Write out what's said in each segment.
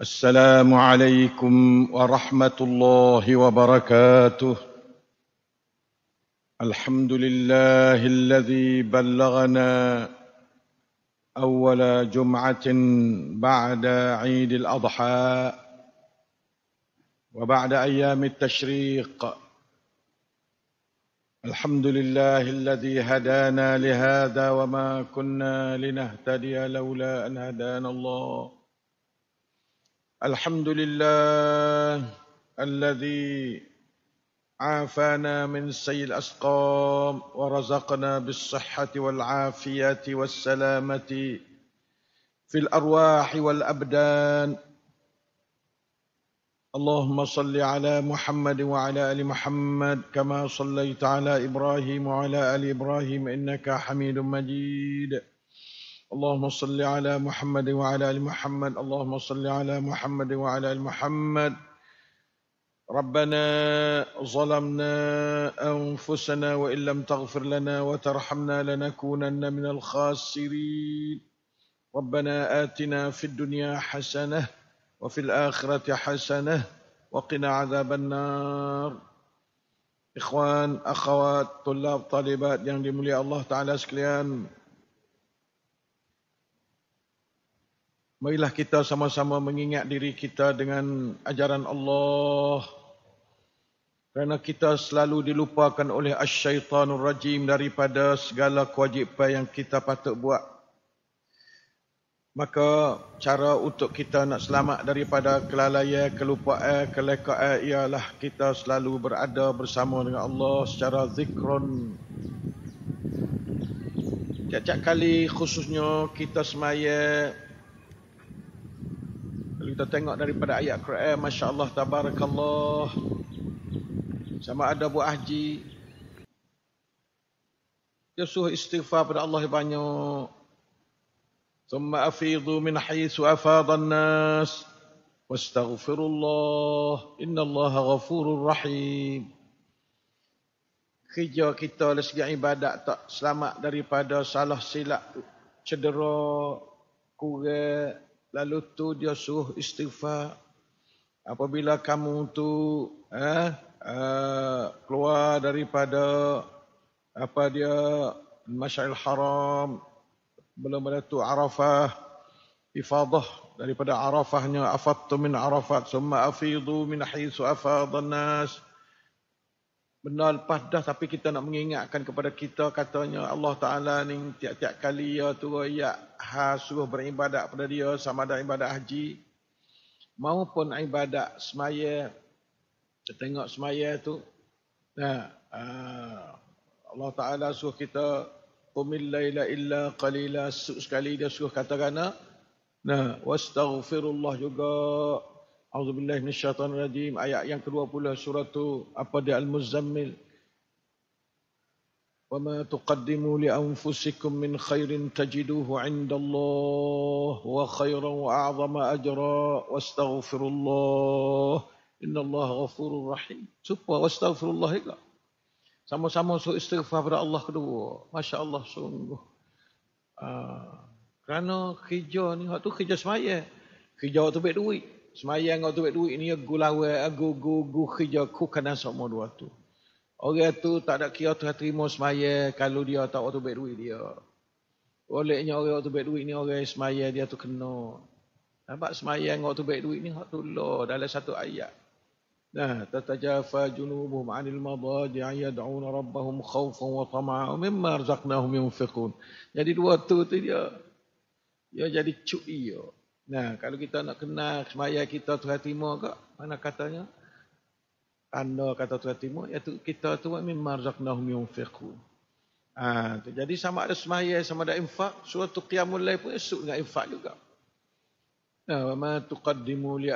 السلام عليكم ورحمه الله وبركاته الحمد لله الذي بلغنا اول جمعه بعد عيد الاضحى وبعد ايام التشريق الحمد لله الذي هدانا لهذا وما كنا لنهتدي لولا ان هدانا الله الحمد لله الذي عافانا من سيء الأسقام ورزقنا بالصحة والعافية والسلامة في الأرواح والأبدان اللهم صل على محمد وعلى ال محمد كما صليت على ابراهيم وعلى ال ابراهيم انك حميد مجيد اللهم صل على محمد وعلى ال محمد اللهم صل على محمد وعلى ال محمد ربنا ظلمنا انفسنا وان لم تغفر لنا وترحمنا لنكونن من الخاسرين ربنا اتنا في الدنيا حسنه وفي الاخره حسنه وقنا عذاب النار اخوان اخوات طلاب طالبات yang dimuliakan Allah Ta'ala sekalian Marilah kita sama-sama mengingat diri kita dengan ajaran Allah. Kerana kita selalu dilupakan oleh asyaitanur rajim daripada segala kewajipan yang kita patut buat. Maka cara untuk kita nak selamat daripada kelalaian, kelupaan, kelekaan ialah kita selalu berada bersama dengan Allah secara zikron. Tiap-tiap kali khususnya kita semayat kalau kita tengok daripada ayat Quran, Masya Allah, Tabarakallah. Sama ada buat haji. Dia suruh istighfar pada Allah banyak. Thumma afidhu min haithu afadhan nas. wa Wastaghfirullah. Inna Allah ghafurur rahim. Kerja kita dari segi ibadat tak selamat daripada salah silap cedera, kurang, lalu tu dia suruh istighfar apabila kamu tu eh, uh, keluar daripada apa dia Masyarakat Haram belum ada tu Arafah ifadah daripada Arafahnya afadtu min Arafat summa afidu min haitsu afadannas nas benda lepas dah tapi kita nak mengingatkan kepada kita katanya Allah Ta'ala ni tiap-tiap kali ya tu ya ha suruh beribadat pada dia sama ada ibadat haji maupun ibadat semaya kita tengok semaya tu nah ah, Allah Ta'ala suruh kita Qumil laila illa qalila sekali dia suruh kata kerana nah wastaghfirullah juga A'udzubillahi minasyaitonir rajim ayat yang ke-20 surah tu apa dia Al-Muzammil Wa ma tuqaddimu li anfusikum min khairin tajiduhu 'indallah wa khairan wa a'zama ajra wastaghfirullah innallaha ghafurur rahim Supaya wastaghfirullah juga sama-sama so istighfar kepada Allah kedua masya-Allah sungguh uh, kerana kerja ni hak tu kerja semaya kerja tu baik duit Semayang kau tuik duit ni, gula we, gu gu gu kerja ku kena sama dua tu. Orang tu tak ada kira Tuhan terima semayang kalau dia tak waktu tuik duit dia. Olehnya orang waktu tuik duit ni, orang semayang dia tu kena. Nampak semayang waktu tuik duit ni, hak tu dalam satu ayat. Nah, tatajafa junubuhum 'anil madaji'i yad'una rabbahum khawfan wa tama'a mimma razaqnahum yunfiqun. Jadi dua tu tu dia. Dia jadi cuk dia. Nah, kalau kita nak kenal semaya kita Tuhan Timur ke, mana katanya? Tanda kata Tuhan Timur, iaitu kita tu min marzaknahum yunfiqu. Ah, ha, jadi sama ada semaya sama ada infak, suatu qiyamul lain pun esok dengan infak juga. Nah, wa ma tuqaddimu li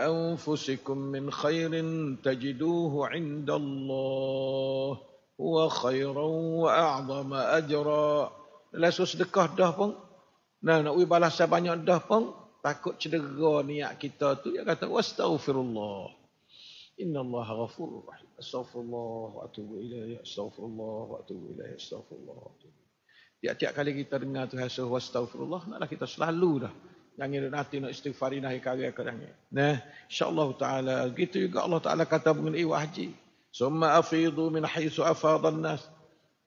min khairin tajiduhu 'inda Allah wa khairan wa a'zama ajra. Lah sedekah dah pun. Nah, nak ui balas banyak dah pun, takut cedera niat kita tu dia kata wastaghfirullah innallaha ghafurur rahim astaghfirullah wa atubu ilaihi astaghfirullah wa atubu ilaihi astaghfirullah tiap-tiap kali kita dengar tu hasil wastaghfirullah naklah kita selalu dah yang ini nanti nak istighfar ini kali akan ini. Nah, insyaAllah ta'ala. Gitu juga Allah ta'ala kata mengenai wahji. Summa afidhu min haisu afadhan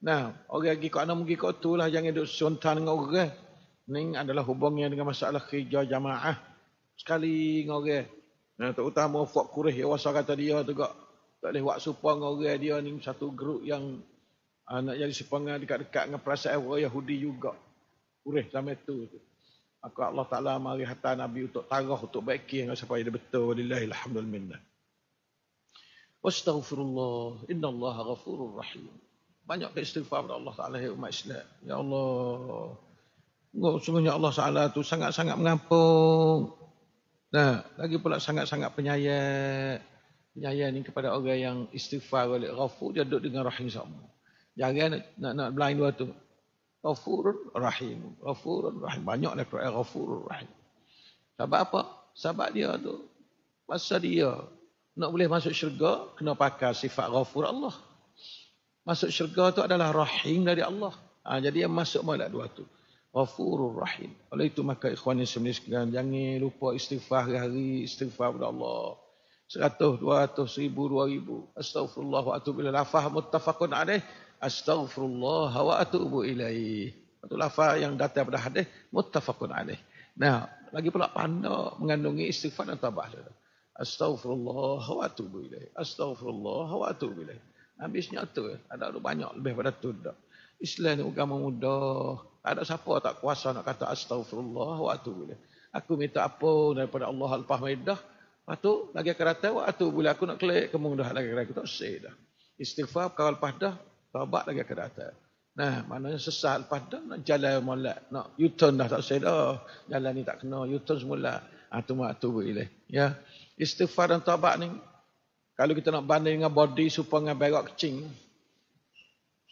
Nah, orang pergi ke anak pergi ke tu lah. Jangan duduk suntan dengan orang. Eh. Ning adalah hubungnya dengan masalah kerja jamaah. Sekali ngorang. Nah, terutama Fuad Kurih yang wasa kata dia tu kak. Tak boleh buat supa ngorang dia ni satu grup yang uh, nak jadi sepengah dekat-dekat dengan perasaan orang Yahudi juga. kureh sama itu. Aku Allah Ta'ala mari hata Nabi untuk tarah, untuk baiki dengan siapa yang betul. Walillahi alhamdulillah minna. Astaghfirullah. Inna Allah ghafurur rahim. Banyak istighfar kepada Allah Ta'ala. Ya, ya Allah. Enggak semuanya Allah Taala tu sangat-sangat mengampung. Nah, lagi pula sangat-sangat penyayat. Penyayat ini kepada orang yang istighfar oleh Ghafur dia duduk dengan Rahim sama. Jangan nak nak, nak blind dua tu. Ghafurur Rahim. Ghafurur Rahim. banyak Banyaklah kata Ghafurur Rahim. Sebab apa? Sebab dia tu masa dia nak boleh masuk syurga kena pakai sifat Ghafur Allah. Masuk syurga tu adalah Rahim dari Allah. Ha, jadi yang masuk malah dua tu. Ghafurur Rahim. Oleh itu maka ikhwan yang sembilan sekalian jangan lupa istighfar hari istighfar kepada Allah. Seratus, dua ratus, seribu, dua ribu. Astaghfirullah wa atubu ilaih. Lafah muttafaqun alaih. Astaghfirullah wa atubu ilaih. Itu lafah yang datang daripada hadis muttafaqun alaih. Nah, lagi pula pandai mengandungi istighfar dan tabah. Astaghfirullah wa atubu ilaih. Astaghfirullah wa atubu ilaih. Habisnya tu. Ada banyak lebih daripada tu. Islam ni agama mudah. Tak ada siapa tak kuasa nak kata astagfirullah wa atubu ilaih. Aku minta apa daripada Allah Al-Fahmaidah. Lepas tu lagi akan datang wa atubu ilaih. Aku nak kelek kemudah lagi akan datang. Tak dah. Istighfar kawal Al-Fahdah. Tawabat lagi akan datang. Nah, maknanya sesat Al-Fahdah nak jalan malak. Nak U-turn dah tak usah dah. Jalan ni tak kena. U-turn semula. Atu ah, wa atubu ilaih. Ya. Istighfar dan tabak ni. Kalau kita nak banding dengan body supaya dengan berok kecing.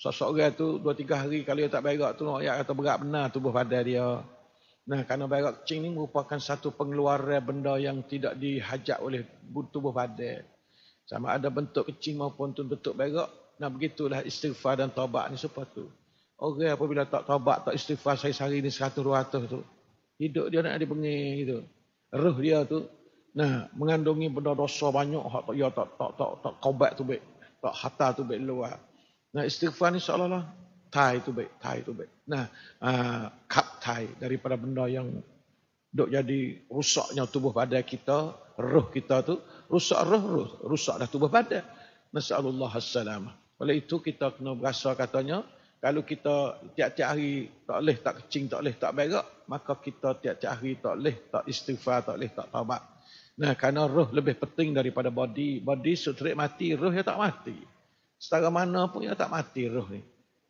Sosok orang tu dua tiga hari kalau dia tak berak tu ayat kata berat benar tubuh pada dia. Nah, kerana berak kencing ni merupakan satu pengeluaran benda yang tidak dihajat oleh tubuh pada. Sama ada bentuk kencing maupun tu bentuk berak, nah begitulah istighfar dan taubat ni serupa tu. Orang apabila tak taubat, tak istighfar sehari-hari ni 100 200 tu, hidup dia nak dipengi gitu. roh dia tu nah mengandungi benda dosa banyak hak tak ya tak tak tak, tak, tak tu baik. Tak hata tu baik luar. Nah istighfar ini seolah-olah tai itu baik, tai itu baik. Nah uh, ah, kap daripada benda yang dok jadi rusaknya tubuh badan kita, roh kita tu rusak roh, rusak dah tubuh badan. Nasallallahu assalam. Oleh itu kita kena berasa katanya kalau kita tiap-tiap hari tak leh tak kencing, tak leh tak berak, maka kita tiap-tiap hari tak leh tak istighfar, tak leh tak taubat. Nah, karena roh lebih penting daripada body. Body sutrik mati, roh yang tak mati setara mana pun yang tak mati roh ni.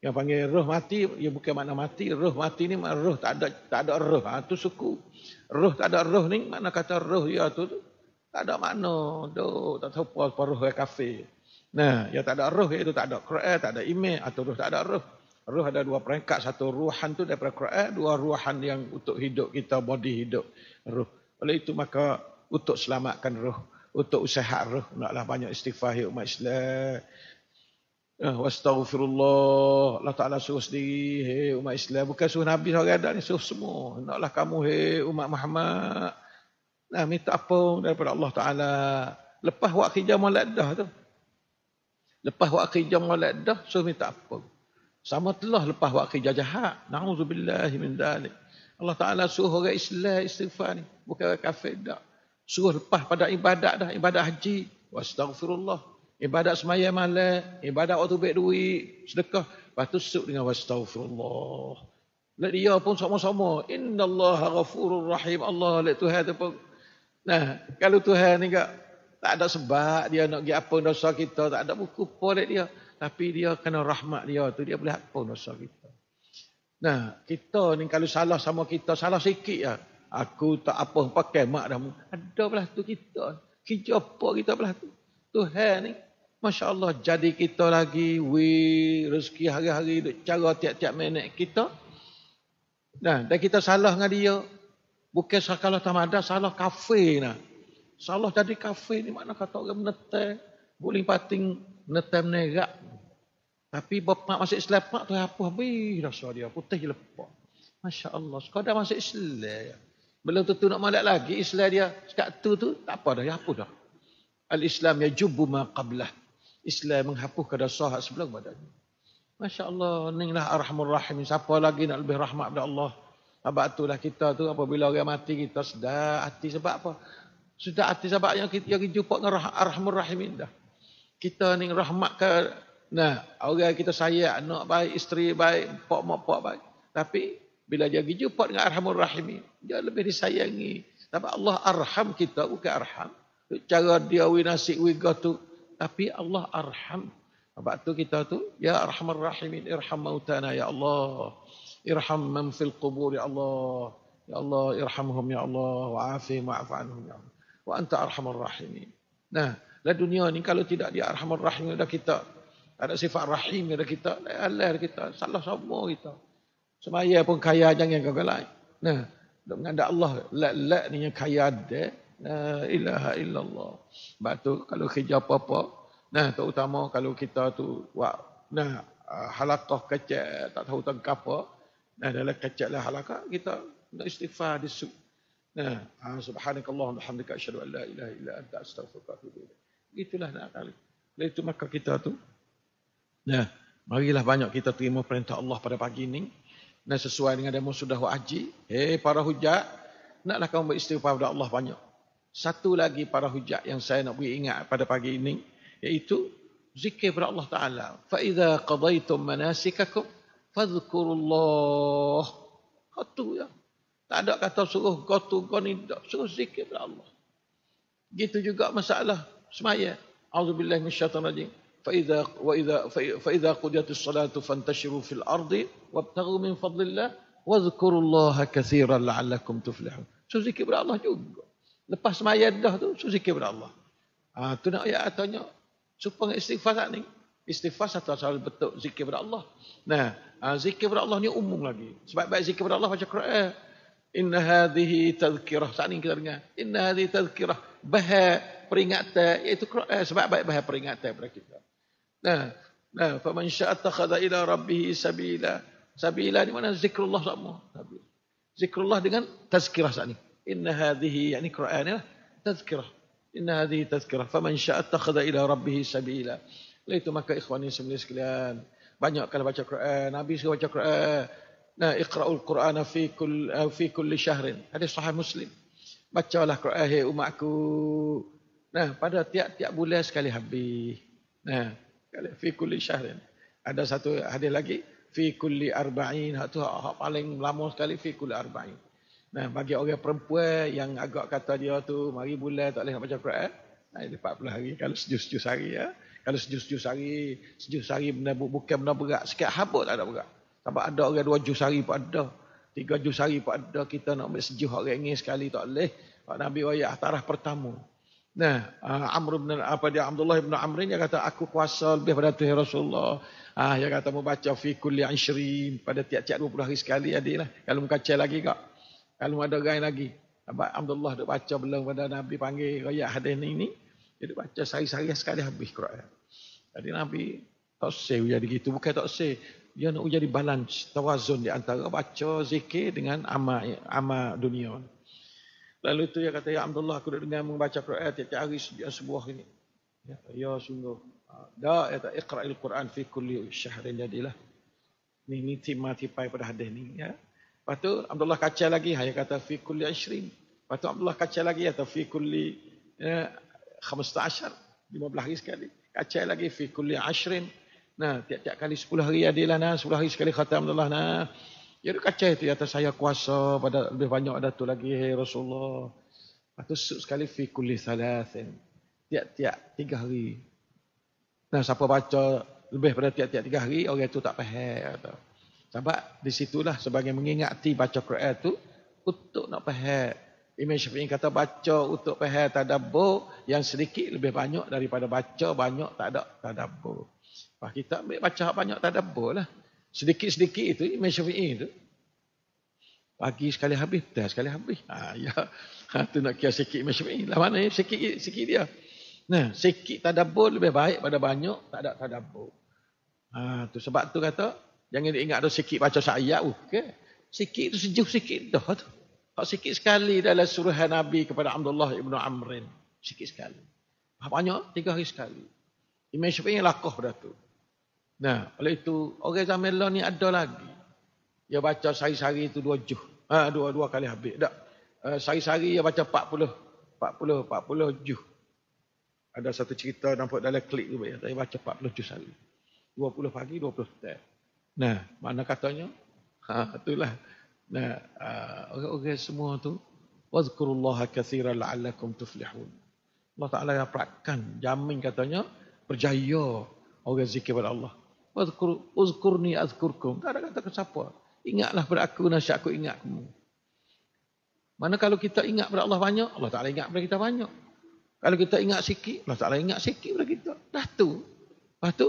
Yang panggil roh mati, ia bukan makna mati. Roh mati ni makna roh tak ada tak ada roh. Ha, tu suku. Roh tak ada roh ni makna kata roh ya tu, tu. Tak ada makna. Duh, tak tahu apa roh yang kafir. Nah, yang tak ada roh itu tak ada Quran, tak ada email atau roh tak ada roh. Roh ada dua peringkat. Satu ruhan tu daripada Quran, dua ruhan yang untuk hidup kita, body hidup. Roh. Oleh itu maka untuk selamatkan roh, untuk usaha roh, naklah banyak istighfar ya umat Islam. Eh, wastaghfirullah. Allah Ta'ala suruh sendiri. Hei umat Islam. Bukan suruh Nabi seorang ada ni. Suruh semua. Naklah kamu hei umat Muhammad. Nah, minta apa daripada Allah Ta'ala. Lepas waktu hijau malak dah tu. Lepas waktu hijau malak dah. Suruh minta apa. Sama telah lepas waktu hijau jahat. Na'udzubillah min dalik. Allah Ta'ala suruh orang Islam istighfar ni. Bukan orang kafir dah. Suruh lepas pada ibadat dah. Ibadat haji. Wastaghfirullah. Ibadat semaya malam, ibadat waktu baik duit, sedekah. Lepas tu sesuk dengan wastafurullah. Lepas dia pun sama-sama. Inna Allah ghafurur rahim. Allah lihat Tuhan tu pun. Nah, kalau Tuhan ni kak, tak ada sebab dia nak pergi apa dosa kita. Tak ada buku pun dia. Tapi dia kena rahmat dia tu. Dia boleh apa dosa kita. Nah, kita ni kalau salah sama kita, salah sikit lah. Aku tak apa pakai mak dah. Ada belah tu kita. Kerja apa kita belah tu. Tuhan ni Masya Allah jadi kita lagi we rezeki hari-hari duk cara tiap-tiap menek kita. Nah, dan kita salah dengan dia. Bukan sekala tamada salah kafe nah. Salah jadi kafe ni mana kata orang menetai, buling pating menetai menerak. Tapi bapak masuk selepak tu apa habis rasa dia putih lepak. Masya Allah, sekadar masih Islam. Belum tentu nak malak lagi Islam dia. Sekat tu tu tak apa dah, ya, apa dah. Al-Islam ya jubu ma qablah. Islam menghapuskan dosa hak sebelah badannya. Masya Allah, ni lah arhamur rahim. Siapa lagi nak lebih rahmat pada Allah? Sebab itulah kita tu apabila orang mati kita sudah hati sebab apa? Sudah hati sebab yang kita, yang jumpa dengan rah, arhamur rahim dah. Kita ni rahmat ke nah, orang kita sayang, anak baik, isteri baik, pak mak pak baik. Tapi bila dia pergi jumpa dengan arhamur rahim, dia lebih disayangi. Sebab Allah arham kita, bukan arham. Cara dia winasik wigah tu, tapi Allah arham. Sebab tu kita tu, Ya Arhamar Rahimin, Irham Mautana, Ya Allah. Irham man fil qubur, Ya Allah. Ya Allah, Irhamhum, Ya Allah. Wa afim, wa Ya Allah. Wa anta Arhamar Rahimin. Nah, la dunia ni kalau tidak dia Arhamar Rahim, dah kita. Ada sifat Rahim, dah kita. Allah, dah kita. Salah semua kita. Semaya pun kaya, jangan kau galai. Nah, dengan ada Allah, La la ni kaya dia. La ilaha illallah. Sebab tu kalau kerja apa-apa, nah terutama kalau kita tu buat nah ah, halaqah kecil, tak tahu tentang apa, nah dalam kecil lah halakah. kita nak istighfar di su. Nah, ah, subhanakallah wa bihamdika an la ilaha illa anta astaghfiruka wa atubu Itulah nak kali. Lepas itu maka kita tu nah marilah banyak kita terima perintah Allah pada pagi ini. Nah sesuai dengan demo sudah wajib. Hei eh, para hujat, naklah kamu beristighfar kepada Allah banyak satu lagi para hujah yang saya nak beri ingat pada pagi ini iaitu zikir kepada Allah Taala. Fa idza qadaytum manasikakum fadhkurullah. Satu ya. Tak ada kata suruh kau tu kau ni suruh zikir kepada Allah. Gitu juga masalah semaya. Auzubillahi minasyaitonirrajim. Fa idza wa idza fa idza qudiyatish salatu fantashiru fil ardi wabtaghu min fadlillah wadhkurullaha katsiran la'allakum tuflihun. Suruh zikir kepada Allah juga. Lepas semayan dah tu, suruh zikir kepada Allah. Ha, tu nak ayat tanya. Supaya dengan istighfar tak ni? Istighfar satu asal betul zikir kepada Allah. Nah, ha, zikir kepada Allah ni umum lagi. Sebab baik zikir kepada Allah macam Quran. Inna hadihi tazkirah. Saat ni kita dengar. Inna hadihi tazkirah. Bahaya peringatan. Iaitu Quran. Sebab baik bahaya peringatan kepada kita. Nah, nah. Faman sya'at takhada ila rabbihi sabila. Sabila ni mana zikrullah sama. Zikrullah dengan tazkirah saat ni. إن هذه يعني قرآن تذكرة إن هذه تذكرة فمن شاء اتخذ إلى ربه سبيلا ليتو مكة إخواني سمني سكليان banyak kali baca Quran, Nabi suka baca Quran. Nah, ikra'ul Quran fi kul fi kulli syahrin. Hadis sahih Muslim. Bacalah Quran hai umatku. Nah, pada tiap-tiap bulan sekali habis. Nah, kali fi kulli syahrin. Ada satu hadis lagi fi kulli arba'in. Itu paling lama sekali fi kulli arba'in. Nah, bagi orang perempuan yang agak kata dia tu mari bulan tak boleh nak baca Quran. Nah, ini 40 hari kalau sejus-sejus hari ya. Kalau sejus-sejus hari, sejus hari benda bukan benda berat, sikit habuk tak ada berat. Sebab ada orang dua jus hari pun ada. Tiga jus hari pun ada kita nak ambil sejuk orang ini sekali tak boleh. Pak Nabi wayah tarah pertama. Nah, ah, Amr bin apa dia Abdullah bin Amr dia kata aku kuasa lebih pada Tuhan Rasulullah. Ah, dia kata membaca fi kulli ashrin pada tiap-tiap 20 hari sekali adik lah. Kalau mengkacau lagi kak. Kalau ada orang lagi. Abang Abdullah duk baca belum pada Nabi panggil royak hadis ni ni. Dia duk baca sehari-hari sekali habis Quran. Jadi Nabi tak sehu jadi gitu. Bukan tak sehu. Dia nak di balance, tawazun di antara baca zikir dengan amal, ama dunia. Lalu tu dia kata, Ya Abdullah, aku dah dengar membaca Quran tiap-tiap hari sebuah ini. Ya, ya sungguh. Ha, dah, ya tak, ikra'il Quran fi kulli syahrin jadilah. Ini, ini timah tipai pada hadis ini. Ya. Lepas tu Abdullah kacau lagi. Hanya kata fi kulli ashrin. Lepas tu Abdullah kacau lagi. Atau fi kulli eh, khamusta ashar. Lima belah hari sekali. Kacau lagi fi kulli ashrin. Nah, tiap-tiap kali sepuluh hari adalah. Nah, sepuluh hari sekali kata Abdullah. Nah, ya tu kacau itu. Atas saya kuasa. Pada lebih banyak ada tu lagi. Hei Rasulullah. Lepas tu sub sekali fi kulli salatin. Tiap-tiap tiga hari. Nah, siapa baca lebih pada tiap-tiap tiga hari. Orang itu tak faham. Atau. Sebab di situlah sebagai mengingati baca Quran tu untuk nak faham. Imam Syafi'i kata baca untuk faham tadabbur yang sedikit lebih banyak daripada baca banyak tak ada tadabbur. Pak kita ambil baca banyak tadabbur lah. Sedikit-sedikit itu Imam Syafi'i itu. Pagi sekali habis, petang sekali habis. Ha, ya. Ha, tu nak kira sikit Imam Syafi'i. Lah mana ya? Sikit, sikit dia. Nah, sikit tadabbur lebih baik pada banyak tak ada tadabbur. Ha, tu sebab tu kata Jangan ingat ada sikit baca saya. Okay. Uh, sikit itu sejuk sikit dah tu. Tak Sikit sekali dalam suruhan Nabi kepada Abdullah ibnu Amrin. Sikit sekali. Apa Banyak, tiga hari sekali. Imam Syafi'i yang lakuh pada tu. Nah, oleh itu, orang zaman lah ni ada lagi. Dia baca sehari-hari itu dua juh. Ha, dua, dua kali habis. Tak. Uh, ha, sehari-hari dia baca 40. 40, 40 juh. Ada satu cerita nampak dalam klik tu. Dia baca 40 juh sehari. puluh pagi, dua puluh petang. Nah, mana katanya? Ha, itulah. Nah, ah, okey-okey semua tu. Wazkurullaha kathiran la'allakum tuflihun. Allah Ta'ala yang peratkan, jamin katanya, berjaya orang zikir pada Allah. Uzkurni azkurkum. Tak ada kata ke siapa. Ingatlah pada aku, nasyak aku ingat kamu. Mana kalau kita ingat pada Allah banyak, Allah Ta'ala ingat pada kita banyak. Kalau kita ingat sikit, Allah Ta'ala ingat sikit pada kita. Dah tu. Lepas tu,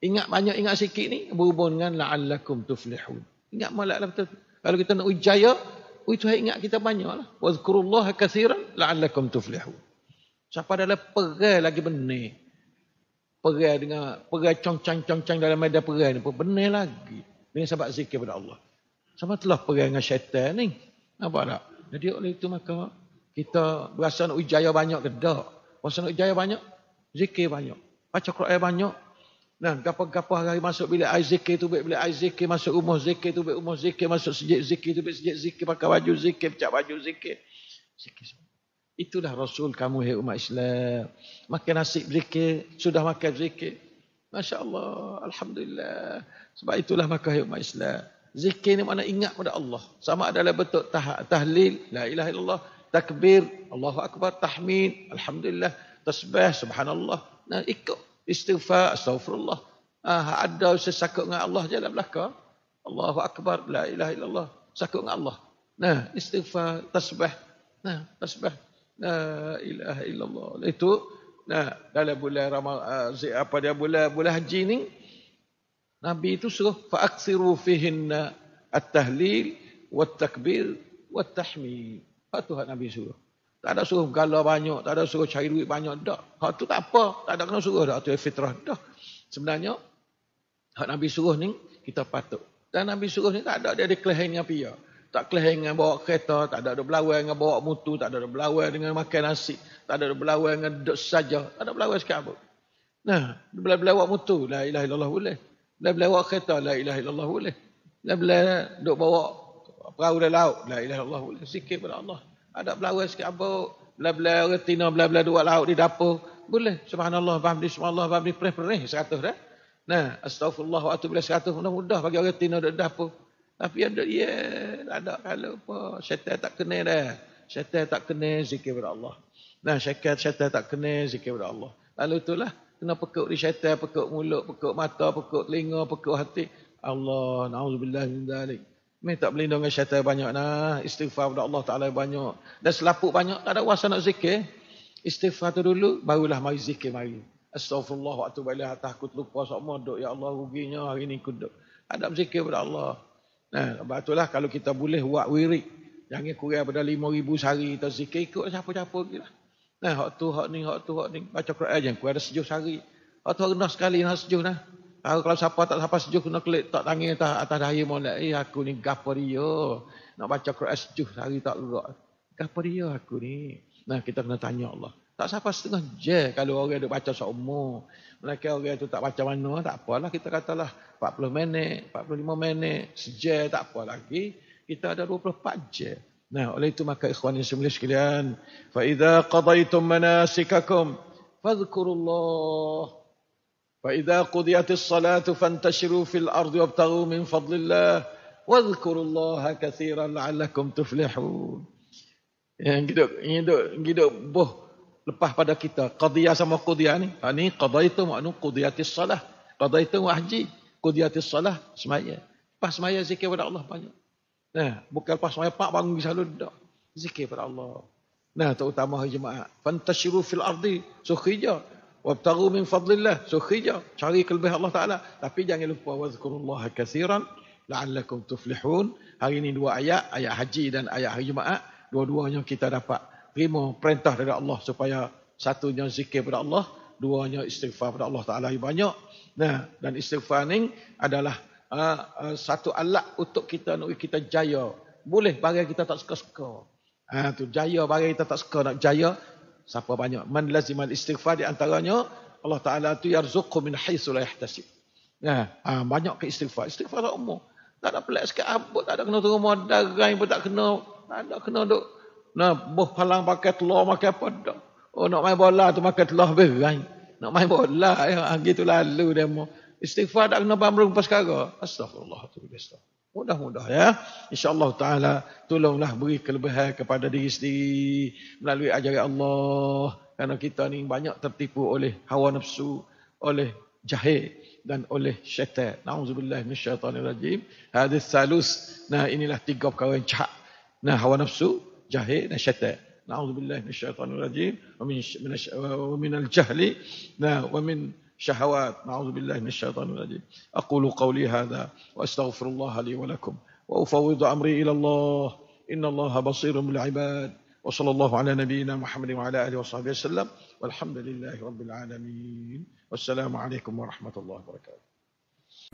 Ingat banyak, ingat sikit ni. Berhubung dengan la'allakum tuflihun. Ingat malak lah betul. Kalau kita nak ujaya, ui itu ingat kita banyak lah. Wazkurullah kathiran la'allakum tuflihun. Siapa dalam perai lagi benih. Perai dengan, perai cong-cong-cong dalam medan perai ni pun benih lagi. Dengan sebab zikir pada Allah. Sama telah perai dengan syaitan ni. Nampak tak? Jadi oleh itu maka kita berasa nak ujaya banyak ke tak? Berasa nak ujaya banyak? Zikir banyak. Baca Quran banyak? Nah, gapa-gapa hari masuk bila air zikir tu, bila air zikir masuk rumah zikir tu, bila rumah zikir masuk sejik zikir tu, bila sejik zikir pakai baju zikir, pecah baju zikir. Zikir Itulah Rasul kamu, hei umat Islam. Makan nasi zikir, sudah makan zikir. Masya Allah, Alhamdulillah. Sebab itulah maka hei umat Islam. Zikir ni mana ingat pada Allah. Sama adalah bentuk tah tahlil, la ilaha illallah, takbir, Allahu Akbar, tahmin, Alhamdulillah, tasbih, subhanallah. Nah, ikut Istighfar, astagfirullah. Ah, ada sesakut dengan Allah je dalam belakang. Allahu Akbar, la ilaha illallah. Sakut dengan Allah. Nah, istighfar, tasbih. Nah, tasbih. La ilaha illallah. Itu, nah, dalam bulan Ramadhan, uh, apa dia bulan, bulan haji ni, Nabi itu suruh, fa'aksiru fihinna at-tahlil, wa takbir wa tahmid. Fatuhat Nabi suruh. Tak ada suruh gala banyak, tak ada suruh cari duit banyak, tak. Hak tu tak apa, tak ada kena suruh dah, tu fitrah dah. Sebenarnya hak Nabi suruh ni kita patut. Dan Nabi suruh ni tak ada dia ada kelahan dengan pia. Ya. Tak kelahan dengan bawa kereta, tak ada ada belawai dengan bawa mutu, tak ada ada belawai dengan makan nasi, tak ada ada belawai dengan duduk saja, tak ada belawai sekali apa. Nah, bila bila mutu, la ilaha illallah boleh. Bila bila bawa kereta, la ilaha illallah boleh. Bila bila bawa perahu dari laut, la ilaha illallah boleh. Sikit pada Allah. Ada belawa sikit abuk. Bila-bila retina, bila-bila dua laut di dapur. Boleh. Subhanallah. Bahamdi, subhanallah. Bahamdi, perih-perih. Seratus dah. Nah, astagfirullah. Waktu bila seratus. Mudah-mudah bagi retina di dapur. Tapi ada, ya. Yeah, ada kalau apa. Syaitan tak kena dah. Syaitan tak kena zikir pada Allah. Nah, syaitan, syaitan tak kena zikir pada Allah. Lalu itulah. Kena pekuk di syaitan, pekuk mulut, pekuk mata, pekuk telinga, pekuk hati. Allah, na'udzubillah min dalik. Minta berlindung dengan syaitan banyak nah. Istighfar kepada Allah Ta'ala banyak. Dan selapuk banyak. Tak ada kuasa nak zikir. Istighfar tu dulu. Barulah mari zikir mari. Astaghfirullah. Waktu balik atas aku terlupa semua. Duk ya Allah ruginya hari ni aku duk. Ada zikir kepada Allah. Nah, sebab itulah kalau kita boleh buat wirik. Jangan kurang pada lima ribu sehari. Kita zikir ikut siapa-siapa. Gila. Nah, hak tu, hak ni, hak tu, hak ni. Baca Quran je. Kurang ada sejuh sehari. Hak tu rendah sekali. Nak sejuh dah. Aku kalau siapa tak siapa sejuk nak klik tak tangi tak atas dahi mau eh aku ni gaporio nak baca Quran sejuk hari tak gerak. Gaporio aku ni. Nah kita kena tanya Allah. Tak siapa setengah je kalau orang ada baca seumur. Mereka orang tu tak baca mana tak apalah kita katalah 40 minit, 45 minit, seje tak apa lagi. Kita ada 24 je. Nah oleh itu maka ikhwan yang semula sekalian. Fa'idha qadaitum manasikakum. Fadhkurullah. فإذا قضيت الصلاة فانتشروا في الأرض وابتغوا من فضل الله واذكروا الله كثيرا لعلكم تفلحون yang kita kita kita boh lepas pada kita qadiyah sama qudiyah ni ha ni qadaitu maknu qudiyatis salah qadaitu wahji qudiyatis salah semaya pas semaya zikir kepada Allah banyak nah bukan pas semaya pak bangun di salun dak zikir kepada Allah nah terutama jemaah fantashiru fil ardi sukhija so, Wabtaru min fadlillah. sukhija, khijar. Cari kelebihan Allah Ta'ala. Tapi jangan lupa. Wazkurullah kasiran. La'allakum tuflihun. Hari ini dua ayat. Ayat haji dan ayat hari Jumaat. Dua-duanya kita dapat. Terima perintah dari Allah. Supaya satunya zikir pada Allah. Duanya istighfar pada Allah Ta'ala. Yang banyak. Nah, dan istighfar ini adalah uh, uh, satu alat untuk kita nak kita jaya. Boleh bagi kita tak suka-suka. Ha, tu jaya bagi kita tak suka nak jaya. Siapa banyak? Man lazim istighfar di antaranya Allah Ta'ala tu yarzuqu min haisul ayahtasib. Ya, ha, banyak ke istighfar. Istighfar tak umur. Tak ada pelik sikit abut, ah, tak ada kena turun rumah, darang pun tak kena. Tak ada kena duk. Nah, buh palang pakai telur, makan apa dah. Oh, nak main bola tu makan telur, berang. Nak main bola, ya. Ah, gitu lalu dia Istighfar tak kena bambrung pas kara. Astagfirullah. Astagfirullah. Ya Mudah-mudah ya. InsyaAllah ta'ala tolonglah beri kelebihan kepada diri sendiri. Melalui ajaran Allah. Kerana kita ni banyak tertipu oleh hawa nafsu. Oleh jahil dan oleh syaitan. Na'udzubillah min syaitanir rajim. Hadis salus. Nah inilah tiga perkara yang cahak. Nah hawa nafsu, jahil dan syaitan. Na'udzubillah min syaitanir rajim. Wa min, al-jahli. Nah wa min... شهوات نعوذ بالله من الشيطان الرجيم أقول قولي هذا وأستغفر الله لي ولكم وأفوض أمري إلى الله إن الله بصير بالعباد وصلى الله على نبينا محمد وعلى آله وصحبه وسلم والحمد لله رب العالمين والسلام عليكم ورحمة الله وبركاته